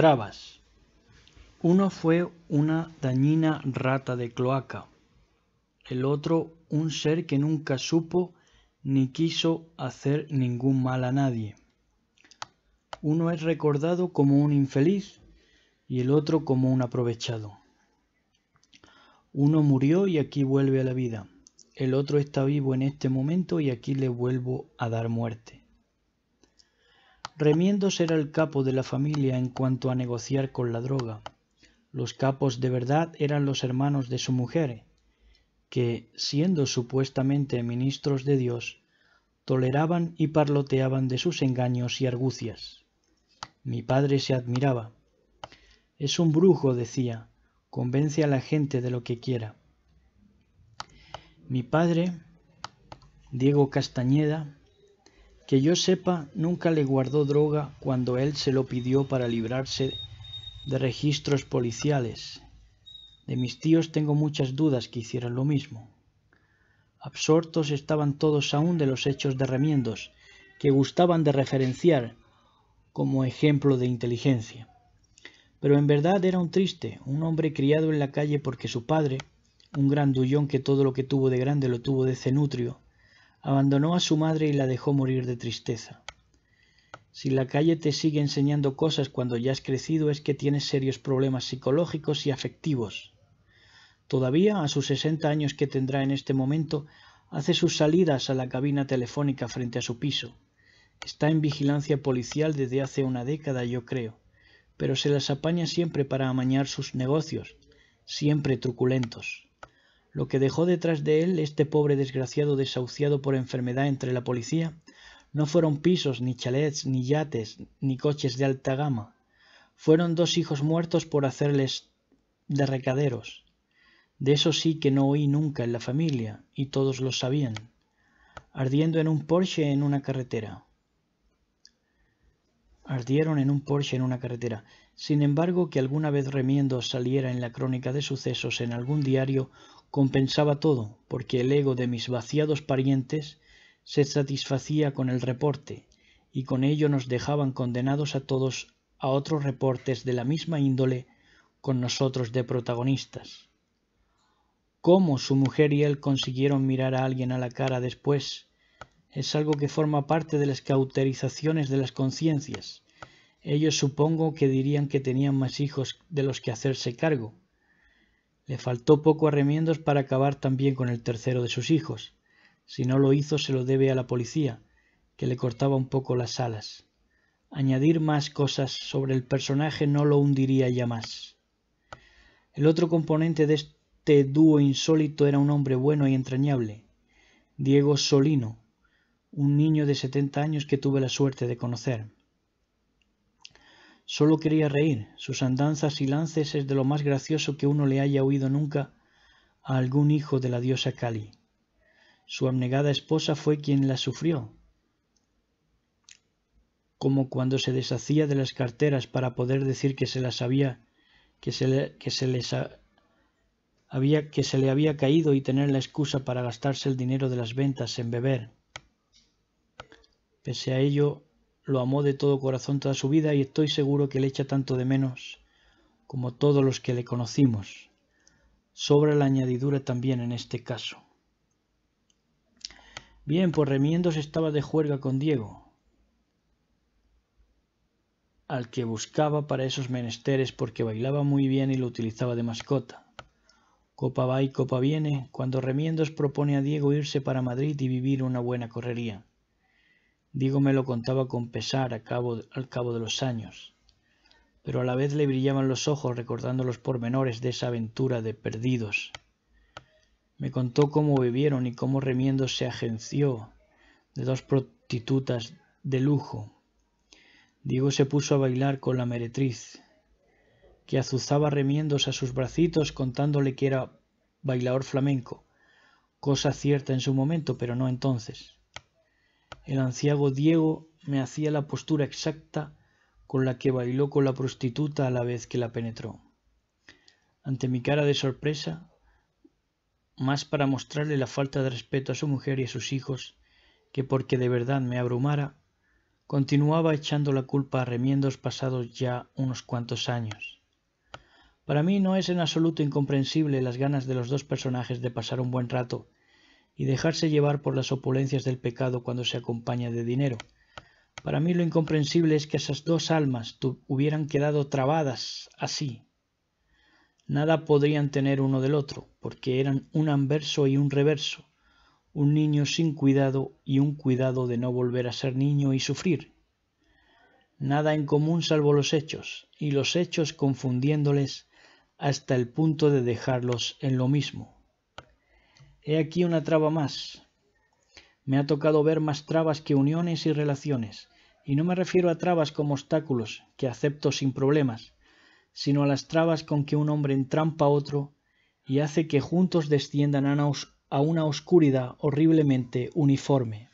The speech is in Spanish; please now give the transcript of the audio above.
trabas. Uno fue una dañina rata de cloaca, el otro un ser que nunca supo ni quiso hacer ningún mal a nadie. Uno es recordado como un infeliz y el otro como un aprovechado. Uno murió y aquí vuelve a la vida. El otro está vivo en este momento y aquí le vuelvo a dar muerte. Remiendos era el capo de la familia en cuanto a negociar con la droga. Los capos de verdad eran los hermanos de su mujer, que, siendo supuestamente ministros de Dios, toleraban y parloteaban de sus engaños y argucias. Mi padre se admiraba. Es un brujo, decía, convence a la gente de lo que quiera. Mi padre, Diego Castañeda, que yo sepa, nunca le guardó droga cuando él se lo pidió para librarse de registros policiales. De mis tíos tengo muchas dudas que hicieran lo mismo. Absortos estaban todos aún de los hechos de remiendos, que gustaban de referenciar como ejemplo de inteligencia. Pero en verdad era un triste, un hombre criado en la calle porque su padre, un grandullón que todo lo que tuvo de grande lo tuvo de cenutrio, Abandonó a su madre y la dejó morir de tristeza. Si la calle te sigue enseñando cosas cuando ya has crecido es que tienes serios problemas psicológicos y afectivos. Todavía, a sus 60 años que tendrá en este momento, hace sus salidas a la cabina telefónica frente a su piso. Está en vigilancia policial desde hace una década, yo creo, pero se las apaña siempre para amañar sus negocios, siempre truculentos lo que dejó detrás de él este pobre desgraciado desahuciado por enfermedad entre la policía no fueron pisos, ni chalets, ni yates, ni coches de alta gama. Fueron dos hijos muertos por hacerles de recaderos. De eso sí que no oí nunca en la familia, y todos lo sabían. Ardiendo en un Porsche en una carretera. Ardieron en un Porsche en una carretera. Sin embargo, que alguna vez remiendo saliera en la crónica de sucesos en algún diario compensaba todo, porque el ego de mis vaciados parientes se satisfacía con el reporte, y con ello nos dejaban condenados a todos a otros reportes de la misma índole con nosotros de protagonistas. Cómo su mujer y él consiguieron mirar a alguien a la cara después es algo que forma parte de las cauterizaciones de las conciencias. Ellos supongo que dirían que tenían más hijos de los que hacerse cargo, le faltó poco a remiendos para acabar también con el tercero de sus hijos. Si no lo hizo se lo debe a la policía, que le cortaba un poco las alas. Añadir más cosas sobre el personaje no lo hundiría ya más. El otro componente de este dúo insólito era un hombre bueno y entrañable, Diego Solino, un niño de 70 años que tuve la suerte de conocer. Solo quería reír, sus andanzas y lances es de lo más gracioso que uno le haya oído nunca a algún hijo de la diosa Kali. Su abnegada esposa fue quien la sufrió, como cuando se deshacía de las carteras para poder decir que se las que se, les había, que se le había caído y tener la excusa para gastarse el dinero de las ventas en beber. Pese a ello, lo amó de todo corazón toda su vida y estoy seguro que le echa tanto de menos como todos los que le conocimos. Sobra la añadidura también en este caso. Bien, pues Remiendos estaba de juerga con Diego, al que buscaba para esos menesteres porque bailaba muy bien y lo utilizaba de mascota. Copa va y copa viene, cuando Remiendos propone a Diego irse para Madrid y vivir una buena correría. Digo me lo contaba con pesar al cabo de los años, pero a la vez le brillaban los ojos recordando los pormenores de esa aventura de perdidos. Me contó cómo vivieron y cómo Remiendo se agenció de dos prostitutas de lujo. Diego se puso a bailar con la meretriz, que azuzaba remiendos a sus bracitos contándole que era bailador flamenco, cosa cierta en su momento, pero no entonces. El anciano Diego me hacía la postura exacta con la que bailó con la prostituta a la vez que la penetró. Ante mi cara de sorpresa, más para mostrarle la falta de respeto a su mujer y a sus hijos, que porque de verdad me abrumara, continuaba echando la culpa a remiendos pasados ya unos cuantos años. Para mí no es en absoluto incomprensible las ganas de los dos personajes de pasar un buen rato y dejarse llevar por las opulencias del pecado cuando se acompaña de dinero. Para mí lo incomprensible es que esas dos almas hubieran quedado trabadas así. Nada podrían tener uno del otro, porque eran un anverso y un reverso, un niño sin cuidado y un cuidado de no volver a ser niño y sufrir. Nada en común salvo los hechos, y los hechos confundiéndoles hasta el punto de dejarlos en lo mismo. He aquí una traba más. Me ha tocado ver más trabas que uniones y relaciones, y no me refiero a trabas como obstáculos, que acepto sin problemas, sino a las trabas con que un hombre entrampa a otro y hace que juntos desciendan a una oscuridad horriblemente uniforme.